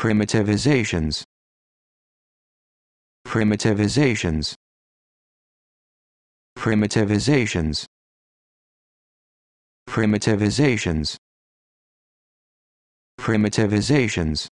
Primitivizations. Primitivizations. Primitivizations. Primitivizations. Primitivizations.